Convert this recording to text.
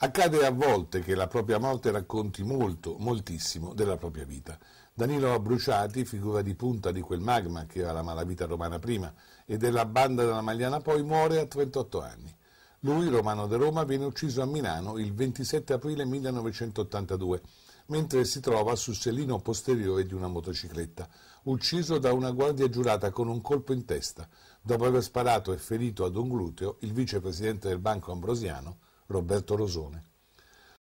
Accade a volte che la propria morte racconti molto, moltissimo della propria vita. Danilo Bruciati, figura di punta di quel magma che era la malavita romana prima e della banda della Magliana poi, muore a 38 anni. Lui, romano de Roma, viene ucciso a Milano il 27 aprile 1982, mentre si trova sul sellino posteriore di una motocicletta, ucciso da una guardia giurata con un colpo in testa, dopo aver sparato e ferito ad un gluteo il vicepresidente del Banco Ambrosiano, Roberto Rosone.